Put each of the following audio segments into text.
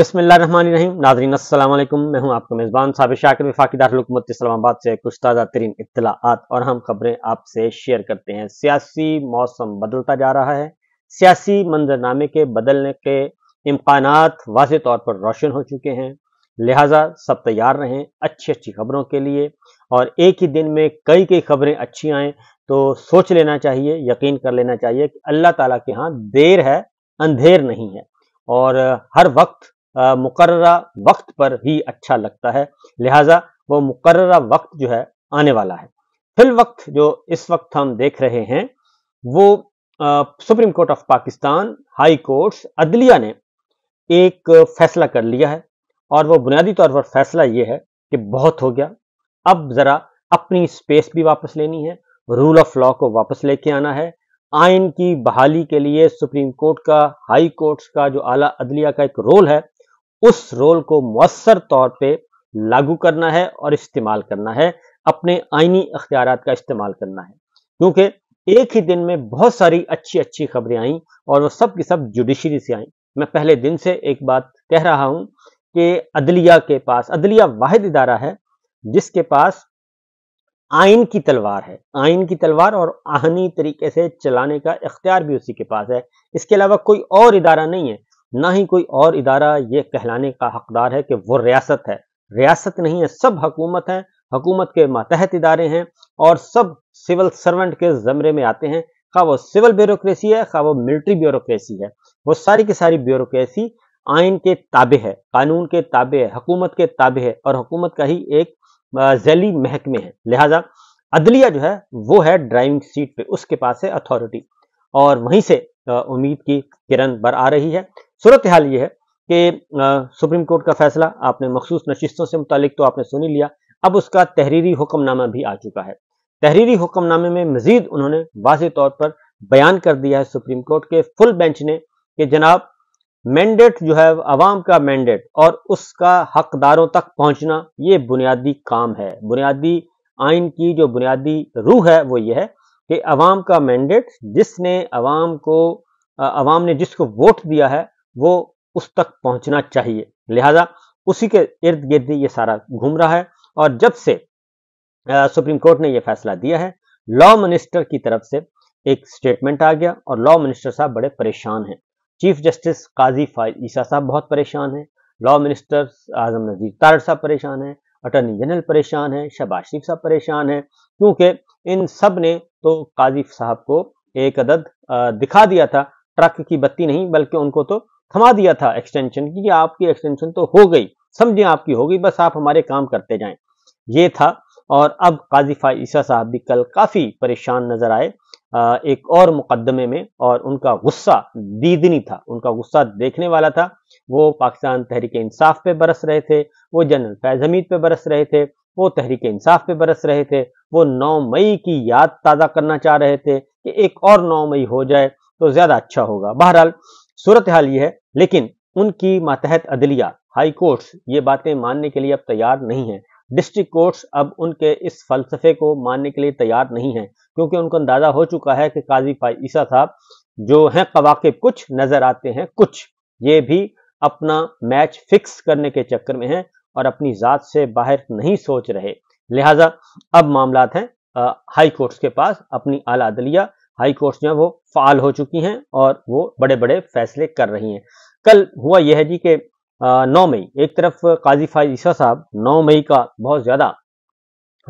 بسم اللہ الرحمن الرحیم ناظرین السلام علیکم میں ہوں آپ کا میزبان صاحب شاکر وفاقی دارالحکومت حکومت اسلام آباد سے کچھ تازہ ترین اطلاعات اور اہم خبریں آپ سے شیئر کرتے ہیں سیاسی موسم بدلتا جا رہا ہے سیاسی منظرنامے کے بدلنے کے امکانات واضح طور پر روشن ہو چکے ہیں لہٰذا سب تیار رہیں اچھی اچھی خبروں کے لیے اور ایک ہی دن میں کئی کئی خبریں اچھی آئیں تو سوچ لینا چاہیے یقین کر لینا چاہیے کہ اللہ تعالیٰ کے ہاں دیر ہے اندھیر نہیں ہے اور ہر وقت مقررہ وقت پر ہی اچھا لگتا ہے لہٰذا وہ مقررہ وقت جو ہے آنے والا ہے فی الوقت جو اس وقت ہم دیکھ رہے ہیں وہ supreme court of Pakistan high courts عدلیہ نے ایک فیصلہ کر لیا ہے اور وہ بنیادی طور پر فیصلہ یہ ہے کہ بہت ہو گیا اب ذرا اپنی سپیس بھی واپس لینی ہے رول آف لا کو واپس لے کے آنا ہے آئین کی بحالی کے لیے سپریم کورٹ کا ہائی کورٹس کا جو اعلیٰ عدلیہ کا ایک رول ہے اس رول کو مؤثر طور پہ لاگو کرنا ہے اور استعمال کرنا ہے اپنے آئینی اختیارات کا استعمال کرنا ہے کیونکہ ایک ہی دن میں بہت ساری اچھی اچھی خبریں آئیں اور وہ سب کی سب جوڈیشری سے آئیں میں پہلے دن سے ایک بات کہہ رہا ہوں کہ عدلیہ کے پاس عدلیہ واحد ادارہ ہے جس کے پاس آئین کی تلوار ہے آئین کی تلوار اور آہنی طریقے سے چلانے کا اختیار بھی اسی کے پاس ہے اس کے علاوہ کوئی اور ادارہ نہیں ہے نہ ہی کوئی اور ادارہ یہ کہلانے کا حقدار ہے کہ وہ ریاست ہے ریاست نہیں ہے سب حکومت ہے حکومت کے ماتحت ادارے ہیں اور سب سول سرونٹ کے زمرے میں آتے ہیں خواہ وہ سول بیوروکریسی ہے خواہ وہ ملٹری بیوروکریسی ہے وہ ساری کے ساری بیوروکریسی آئین کے تابع ہے قانون کے تابع ہے حکومت کے تابع ہے اور حکومت کا ہی ایک ذیلی محکمے ہے لہذا عدلیہ جو ہے وہ ہے ڈرائیونگ سیٹ پہ اس کے پاس ہے اتھارٹی اور وہیں سے امید کی کرن بر آ رہی ہے صورتحال یہ ہے کہ سپریم کورٹ کا فیصلہ آپ نے مخصوص نشستوں سے متعلق تو آپ نے سنی لیا اب اس کا تحریری حکم نامہ بھی آ چکا ہے تحریری حکم نامے میں مزید انہوں نے واضح طور پر بیان کر دیا ہے سپریم کورٹ کے فل بینچ نے کہ جناب مینڈیٹ جو ہے عوام کا مینڈیٹ اور اس کا حقداروں تک پہنچنا یہ بنیادی کام ہے بنیادی آئین کی جو بنیادی روح ہے وہ یہ ہے کہ عوام کا مینڈیٹ جس نے عوام کو عوام نے جس کو ووٹ دیا ہے وہ اس تک پہنچنا چاہیے لہٰذا اسی کے ارد گرد یہ سارا گھوم رہا ہے اور جب سے سپریم کورٹ نے یہ فیصلہ دیا ہے لا منسٹر کی طرف سے ایک سٹیٹمنٹ آ گیا اور لا منسٹر صاحب بڑے پریشان ہیں چیف جسٹس قاضی فائل عیسیٰ صاحب بہت پریشان ہیں لا منسٹر اعظم نظیر تارڈ صاحب پریشان ہیں اٹارنی جنرل پریشان ہیں شہباز شریف صاحب پریشان ہیں کیونکہ ان سب نے تو قاضی صاحب کو ایک عدد دکھا دیا تھا ٹرک کی بتی نہیں بلکہ ان کو تو تھما دیا تھا ایکسٹینشن کی کہ آپ کی ایکسٹینشن تو ہو گئی سمجھیں آپ کی ہو گئی بس آپ ہمارے کام کرتے جائیں یہ تھا اور اب قاضی عیسیٰ صاحب بھی کل کافی پریشان نظر آئے ایک اور مقدمے میں اور ان کا غصہ دیدنی تھا ان کا غصہ دیکھنے والا تھا وہ پاکستان تحریک انصاف پہ برس رہے تھے وہ جنرل فیض حمید پہ برس رہے تھے وہ تحریک انصاف پہ برس رہے تھے وہ نو مئی کی یاد تازہ کرنا چاہ رہے تھے کہ ایک اور نو مئی ہو جائے تو زیادہ اچھا ہوگا بہرحال صورتحال یہ ہے لیکن ان کی ماتحت عدلیہ ہائی کورٹس یہ باتیں ماننے کے لیے اب تیار نہیں ہیں ڈسٹرک کورٹس اب ان کے اس فلسفے کو ماننے کے لیے تیار نہیں ہیں کیونکہ ان کو اندازہ ہو چکا ہے کہ قاضی پائی صاحب جو ہیں قواقب کچھ نظر آتے ہیں کچھ یہ بھی اپنا میچ فکس کرنے کے چکر میں ہیں اور اپنی ذات سے باہر نہیں سوچ رہے لہٰذا اب معاملات ہیں ہائی کورٹس کے پاس اپنی اعلیٰ عدلیہ ہائی کورٹس جو ہیں وہ فعال ہو چکی ہیں اور وہ بڑے بڑے فیصلے کر رہی ہیں کل ہوا یہ ہے جی کہ نو مئی ایک طرف قاضی فائز عیسیٰ صاحب نو مئی کا بہت زیادہ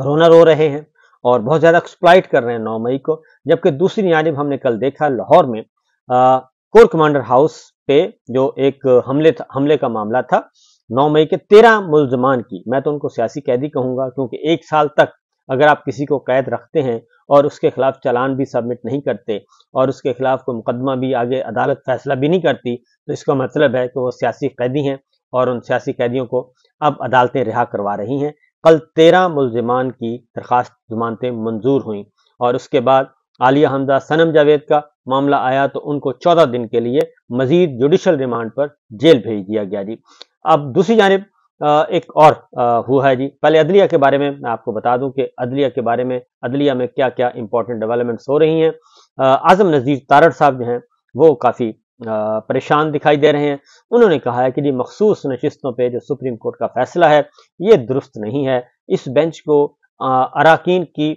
رونا رو رہے ہیں اور بہت زیادہ ایکسپلائٹ کر رہے ہیں نو مئی کو جبکہ دوسری جانب ہم نے کل دیکھا لاہور میں کور کمانڈر ہاؤس پہ جو ایک حملے حملے کا معاملہ تھا نو مئی کے تیرہ ملزمان کی میں تو ان کو سیاسی قیدی کہوں گا کیونکہ ایک سال تک اگر آپ کسی کو قید رکھتے ہیں اور اس کے خلاف چلان بھی سبمٹ نہیں کرتے اور اس کے خلاف کوئی مقدمہ بھی آگے عدالت فیصلہ بھی نہیں کرتی تو اس کا مطلب ہے کہ وہ سیاسی قیدی ہیں اور ان سیاسی قیدیوں کو اب عدالتیں رہا کروا رہی ہیں کل تیرہ ملزمان کی درخواست ضمانتیں منظور ہوئیں اور اس کے بعد عالیہ حمزہ سنم جاوید کا معاملہ آیا تو ان کو چودہ دن کے لیے مزید جوڈیشل ریمانڈ پر جیل بھیج دیا گیا جی اب دوسری جانب ایک اور ہوا ہے جی پہلے عدلیہ کے بارے میں میں آپ کو بتا دوں کہ عدلیہ کے بارے میں عدلیہ میں کیا کیا امپورٹنٹ ڈیولپمنٹس ہو رہی ہیں اعظم نذیر تارڑ صاحب جو ہیں وہ کافی پریشان دکھائی دے رہے ہیں انہوں نے کہا ہے کہ جی مخصوص نشستوں پہ جو سپریم کورٹ کا فیصلہ ہے یہ درست نہیں ہے اس بینچ کو اراکین کی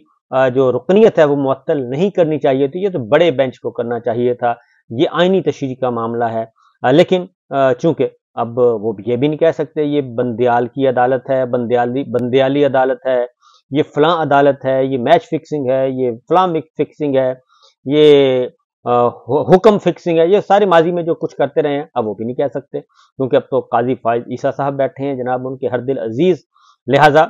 جو رکنیت ہے وہ معطل نہیں کرنی چاہیے تھی یہ تو بڑے بینچ کو کرنا چاہیے تھا یہ آئینی تشریح کا معاملہ ہے لیکن چونکہ اب وہ یہ بھی نہیں کہہ سکتے یہ بندیال کی عدالت ہے بندیالی بندیالی عدالت ہے یہ فلاں عدالت ہے یہ میچ فکسنگ ہے یہ فلاں فکسنگ ہے یہ حکم فکسنگ ہے یہ سارے ماضی میں جو کچھ کرتے رہے ہیں اب وہ بھی نہیں کہہ سکتے کیونکہ اب تو قاضی فائد عیسیٰ صاحب بیٹھے ہیں جناب ان کے ہر دل عزیز لہٰذا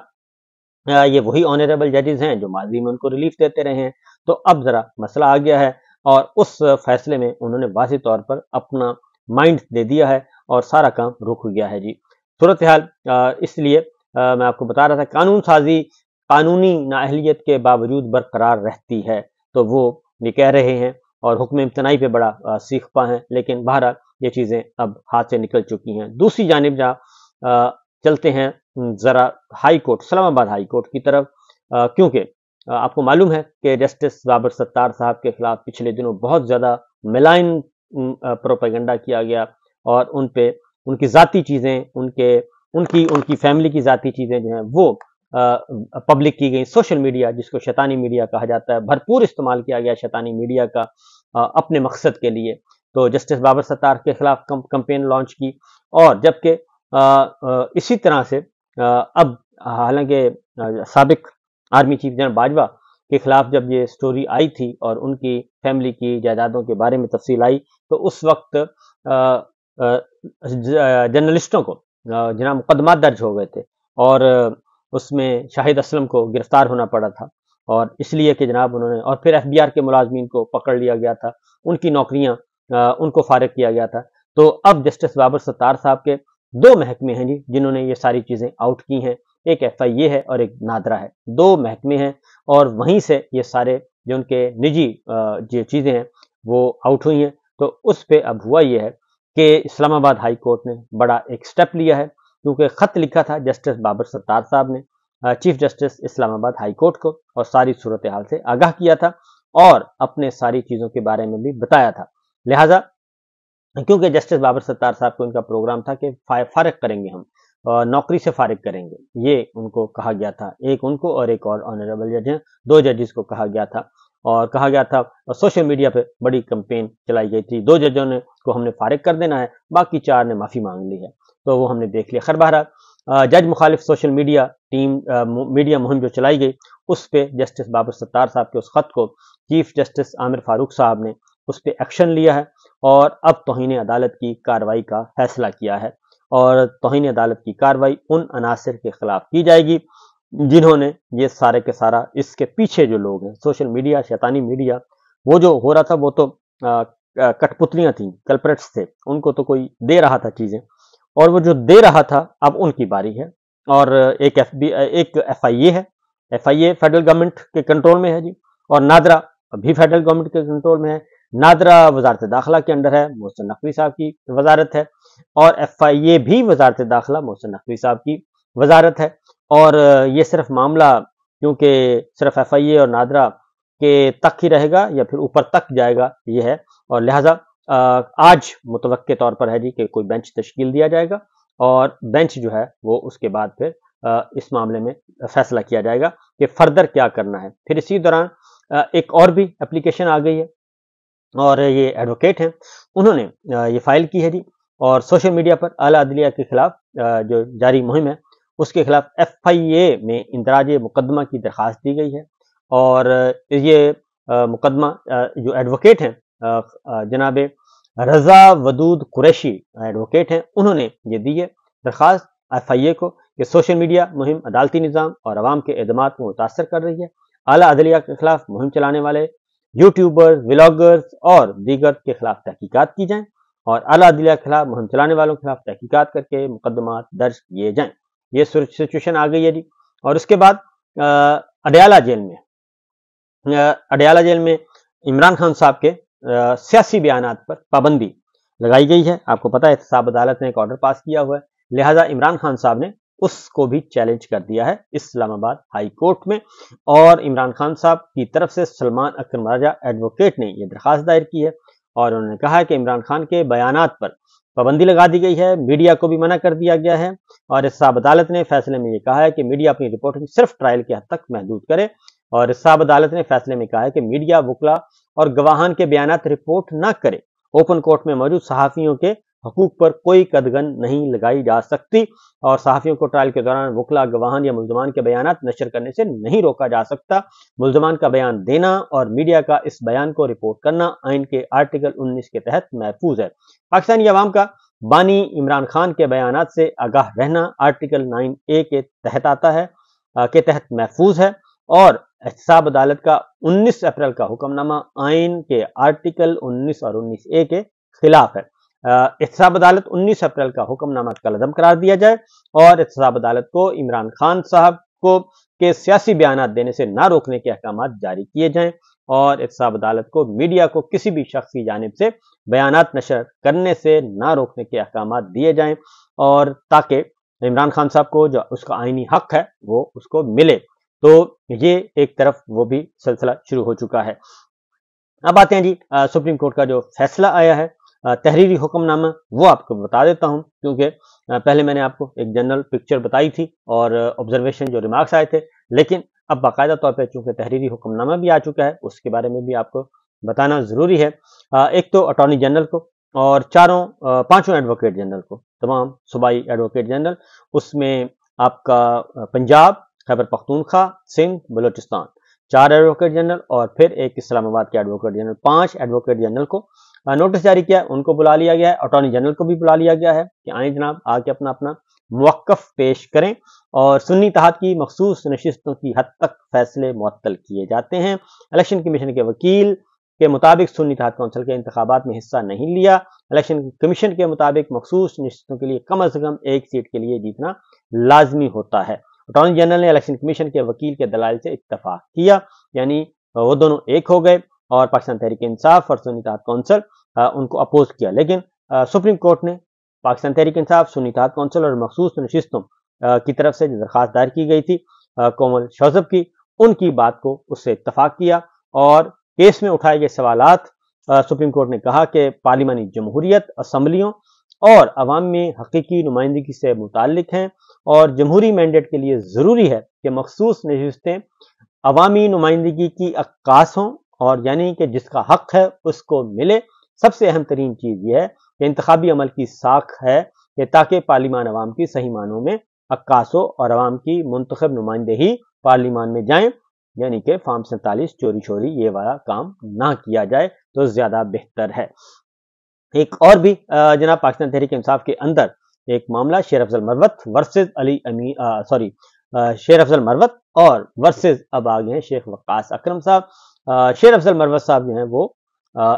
یہ وہی آنریبل ججز ہیں جو ماضی میں ان کو ریلیف دیتے رہے ہیں تو اب ذرا مسئلہ آ گیا ہے اور اس فیصلے میں انہوں نے واضح طور پر اپنا مائنڈ دے دیا ہے اور سارا کام رک گیا ہے جی صورتحال اس لیے میں آپ کو بتا رہا تھا قانون سازی قانونی نااہلیت کے باوجود برقرار رہتی ہے تو وہ یہ کہہ رہے ہیں اور حکم امتنائی پہ بڑا سیکھ پا ہیں لیکن بہرحال یہ چیزیں اب ہاتھ سے نکل چکی ہیں دوسری جانب جہاں چلتے ہیں ذرا ہائی کورٹ اسلام آباد ہائی کورٹ کی طرف کیونکہ آپ کو معلوم ہے کہ جسٹس بابر ستار صاحب کے خلاف پچھلے دنوں بہت زیادہ ملائن پروپیگنڈا کیا گیا اور ان پہ ان کی ذاتی چیزیں ان کے ان کی ان کی فیملی کی ذاتی چیزیں جو ہیں وہ پبلک کی گئیں سوشل میڈیا جس کو شیطانی میڈیا کہا جاتا ہے بھرپور استعمال کیا گیا شیطانی میڈیا کا اپنے مقصد کے لیے تو جسٹس بابر ستار کے خلاف کمپین لانچ کی اور جبکہ اسی طرح سے اب حالانکہ سابق آرمی چیف جنرل باجوہ کے خلاف جب یہ سٹوری آئی تھی اور ان کی فیملی کی جائیدادوں کے بارے میں تفصیل آئی تو اس وقت جرنلسٹوں کو جناب مقدمات درج ہو گئے تھے اور اس میں شاہد اسلم کو گرفتار ہونا پڑا تھا اور اس لیے کہ جناب انہوں نے اور پھر ایف بی آر کے ملازمین کو پکڑ لیا گیا تھا ان کی نوکریاں ان کو فارغ کیا گیا تھا تو اب جسٹس بابر ستار صاحب کے دو محکمے ہیں جی جنہوں نے یہ ساری چیزیں آؤٹ کی ہیں ایک ایف آئی اے ہے اور ایک نادرا ہے دو محکمے ہیں اور وہیں سے یہ سارے جو ان کے نجی جو چیزیں ہیں وہ آؤٹ ہوئی ہیں تو اس پہ اب ہوا یہ ہے کہ اسلام آباد ہائی کورٹ نے بڑا ایک سٹیپ لیا ہے کیونکہ خط لکھا تھا جسٹس بابر ستار صاحب نے چیف جسٹس اسلام آباد ہائی کورٹ کو اور ساری صورتحال سے آگاہ کیا تھا اور اپنے ساری چیزوں کے بارے میں بھی بتایا تھا لہٰذا کیونکہ جسٹس بابر ستار صاحب کو ان کا پروگرام تھا کہ فارغ کریں گے ہم نوکری سے فارغ کریں گے یہ ان کو کہا گیا تھا ایک ان کو اور ایک اور آنریبل جج ہیں دو ججز کو کہا گیا تھا اور کہا گیا تھا سوشل میڈیا پہ بڑی کمپین چلائی گئی تھی دو ججوں نے کو ہم نے فارغ کر دینا ہے باقی چار نے معافی مانگ لی ہے تو وہ ہم نے دیکھ لیا خیر باہرہ جج مخالف سوشل میڈیا ٹیم میڈیا مہم جو چلائی گئی اس پہ جسٹس بابر ستار صاحب کے اس خط کو چیف جسٹس عامر فاروق صاحب نے اس پہ ایکشن لیا ہے اور اب توہین عدالت کی کاروائی کا فیصلہ کیا ہے اور توہین عدالت کی کاروائی ان عناصر کے خلاف کی جائے گی جنہوں نے یہ سارے کے سارا اس کے پیچھے جو لوگ ہیں سوشل میڈیا شیطانی میڈیا وہ جو ہو رہا تھا وہ تو کٹ پتلیاں تھیں کلپریٹس تھے ان کو تو کوئی دے رہا تھا چیزیں اور وہ جو دے رہا تھا اب ان کی باری ہے اور ایک ایف بی ایک ایف آئی اے ہے F I A federal government کے کنٹرول میں ہے جی اور نادرا بھی فیڈرل گورنمنٹ کے کنٹرول میں ہے نادرا وزارت داخلہ کے انڈر ہے محسن نقوی صاحب کی وزارت ہے اور ایف آئی اے بھی وزارت داخلہ محسن نقوی صاحب کی وزارت ہے اور یہ صرف معاملہ کیونکہ صرف ایف آئی اے اور نادرا کے تک ہی رہے گا یا پھر اوپر تک جائے گا یہ ہے اور لہٰذا آج متوقع طور پر ہے جی کہ کوئی بینچ تشکیل دیا جائے گا اور بینچ جو ہے وہ اس کے بعد پھر اس معاملے میں فیصلہ کیا جائے گا کہ فردر کیا کرنا ہے پھر اسی دوران ایک اور بھی اپلیکیشن آ گئی ہے اور یہ ایڈوکیٹ ہیں انہوں نے یہ فائل کی ہے جی اور سوشل میڈیا پر اعلیٰ عدلیہ کے خلاف جو جاری مہم ہے اس کے خلاف ایف آئی اے میں اندراج مقدمہ کی درخواست دی گئی ہے اور یہ مقدمہ جو ایڈوکیٹ ہیں جناب رضا ودود قریشی ایڈوکیٹ ہیں انہوں نے یہ دی ہے درخواست ایف آئی اے کو کہ سوشل میڈیا مہم عدالتی نظام اور عوام کے اعتماد کو متاثر کر رہی ہے اعلیٰ عدلیہ کے خلاف مہم چلانے والے یوٹیوبر ولاگرز اور دیگر کے خلاف تحقیقات کی جائیں اور اعلیٰ عدلیہ کے خلاف مہم چلانے والوں کے خلاف تحقیقات کر کے مقدمات درج کیے جائیں یہ سچویشن جی۔ اور اس کے اڈیالہ اڈیالہ جیل میں عمران خان صاحب کے سیاسی بیانات پر پابندی لگائی گئی ہے آپ کو پتا ہے عدالت نے ایک آرڈر پاس کیا ہوا ہے لہٰذا عمران خان صاحب نے اس کو بھی چیلنج کر دیا ہے اسلام آباد ہائی کورٹ میں اور عمران خان صاحب کی طرف سے سلمان راجہ ایڈوکیٹ نے یہ درخواست دائر کی ہے اور انہوں نے کہا کہ عمران خان کے بیانات پر پابندی لگا دی گئی ہے میڈیا کو بھی منع کر دیا گیا ہے اور صاحب عدالت نے فیصلے میں یہ کہا ہے کہ میڈیا اپنی رپورٹنگ صرف ٹرائل کے حد تک محدود کرے اور صاحب عدالت نے فیصلے میں کہا ہے کہ میڈیا وکلا اور گواہان کے بیانات رپورٹ نہ کرے اوپن کورٹ میں موجود صحافیوں کے حقوق پر کوئی قدگن نہیں لگائی جا سکتی اور صحافیوں کو ٹرائل کے دوران وکلا گواہن یا ملزمان کے بیانات نشر کرنے سے نہیں روکا جا سکتا ملزمان کا بیان دینا اور میڈیا کا اس بیان کو رپورٹ کرنا آئین کے آرٹیکل انیس کے تحت محفوظ ہے پاکستانی عوام کا بانی عمران خان کے بیانات سے آگاہ رہنا آرٹیکل نائن اے کے تحت آتا ہے کے تحت محفوظ ہے اور احتساب عدالت کا انیس اپریل کا حکم نامہ آئین کے آرٹیکل انیس اور انیس اے کے خلاف ہے احتساب عدالت انیس اپریل کا حکم نامہ کلعدم قرار دیا جائے اور احتساب عدالت کو عمران خان صاحب کو کے سیاسی بیانات دینے سے نہ روکنے کے احکامات جاری کیے جائیں اور احتساب عدالت کو میڈیا کو کسی بھی شخص کی جانب سے بیانات نشر کرنے سے نہ روکنے کے احکامات دیے جائیں اور تاکہ عمران خان صاحب کو جو اس کا آئینی حق ہے وہ اس کو ملے تو یہ ایک طرف وہ بھی سلسلہ شروع ہو چکا ہے اب آتے ہیں جی سپریم کورٹ کا جو فیصلہ آیا ہے تحریری حکم نامہ وہ آپ کو بتا دیتا ہوں کیونکہ پہلے میں نے آپ کو ایک جنرل پکچر بتائی تھی اور آبزرویشن جو ریمارکس آئے تھے لیکن اب باقاعدہ طور پہ چونکہ تحریری حکم نامہ بھی آ چکا ہے اس کے بارے میں بھی آپ کو بتانا ضروری ہے ایک تو اٹارنی جنرل کو اور چاروں پانچوں ایڈوکیٹ جنرل کو تمام صوبائی ایڈوکیٹ جنرل اس میں آپ کا پنجاب خیبر پختونخوا سندھ بلوچستان چار ایڈوکیٹ جنرل اور پھر ایک اسلام آباد کے ایڈوکیٹ جنرل پانچ ایڈوکیٹ جنرل کو نوٹس جاری کیا ان کو بلا لیا گیا ہے اٹارنی جنرل کو بھی بلا لیا گیا ہے کہ آئیں جناب آ کے اپنا اپنا موقف پیش کریں اور سنی تحاد کی مخصوص نشستوں کی حد تک فیصلے معطل کیے جاتے ہیں الیکشن کمیشن کے وکیل کے مطابق سنی تحاد کونسل کے انتخابات میں حصہ نہیں لیا الیکشن کمیشن کے مطابق مخصوص نشستوں کے لیے کم از کم ایک سیٹ کے لیے جیتنا لازمی ہوتا ہے اٹارنی جنرل نے الیکشن کمیشن کے وکیل کے دلائل سے اتفاق کیا یعنی وہ دونوں ایک ہو گئے اور پاکستان تحریک انصاف اور سنی اتحاد کونسل ان کو اپوز کیا لیکن سپریم کورٹ نے پاکستان تحریک انصاف سنی تحت کونسل اور مخصوص نشستوں کی طرف سے جو درخواست دائر کی گئی تھی کومل شوزب کی ان کی بات کو اس سے اتفاق کیا اور کیس میں اٹھائے گئے سوالات سپریم کورٹ نے کہا کہ پارلیمانی جمہوریت اسمبلیوں اور عوام میں حقیقی نمائندگی سے متعلق ہیں اور جمہوری مینڈیٹ کے لیے ضروری ہے کہ مخصوص نشستیں عوامی نمائندگی کی ہوں اور یعنی کہ جس کا حق ہے اس کو ملے سب سے اہم ترین چیز یہ ہے کہ انتخابی عمل کی ساکھ ہے کہ تاکہ پارلیمان عوام کی صحیح معنوں میں اکاسو اور عوام کی منتخب نمائندے ہی پارلیمان میں جائیں یعنی کہ فارم سینتالیس چوری چوری یہ والا کام نہ کیا جائے تو زیادہ بہتر ہے ایک اور بھی جناب پاکستان تحریک انصاف کے اندر ایک معاملہ شیر افضل مروت ورسز علی امی سوری شیر افضل مروت اور ورسز اب آگے ہیں شیخ وقاص اکرم صاحب شیر افضل مروت صاحب جو ہیں وہ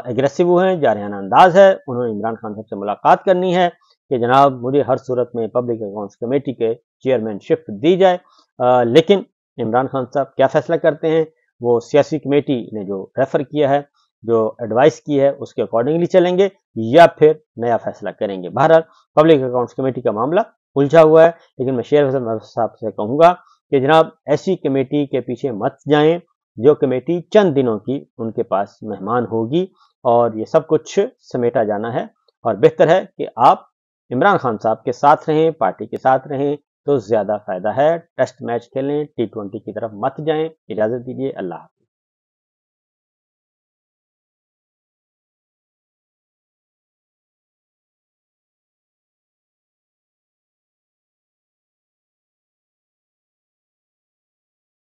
ایگریسو ہیں جارحانہ انداز ہے انہوں نے عمران خان صاحب سے ملاقات کرنی ہے کہ جناب مجھے ہر صورت میں پبلک اکاؤنٹس کمیٹی کے چیئرمین شپ دی جائے لیکن عمران خان صاحب کیا فیصلہ کرتے ہیں وہ سیاسی کمیٹی نے جو ریفر کیا ہے جو ایڈوائس کی ہے اس کے اکارڈنگلی چلیں گے یا پھر نیا فیصلہ کریں گے بہرحال پبلک اکاؤنٹس کمیٹی کا معاملہ الجھا ہوا ہے لیکن میں شیر افضل مروت صاحب سے کہوں گا کہ جناب ایسی کمیٹی کے پیچھے مت جائیں جو کمیٹی چند دنوں کی ان کے پاس مہمان ہوگی اور یہ سب کچھ سمیٹا جانا ہے اور بہتر ہے کہ آپ عمران خان صاحب کے ساتھ رہیں پارٹی کے ساتھ رہیں تو زیادہ فائدہ ہے ٹیسٹ میچ کھیلیں ٹی ٹوینٹی کی طرف مت جائیں اجازت دیجیے اللہ حافظ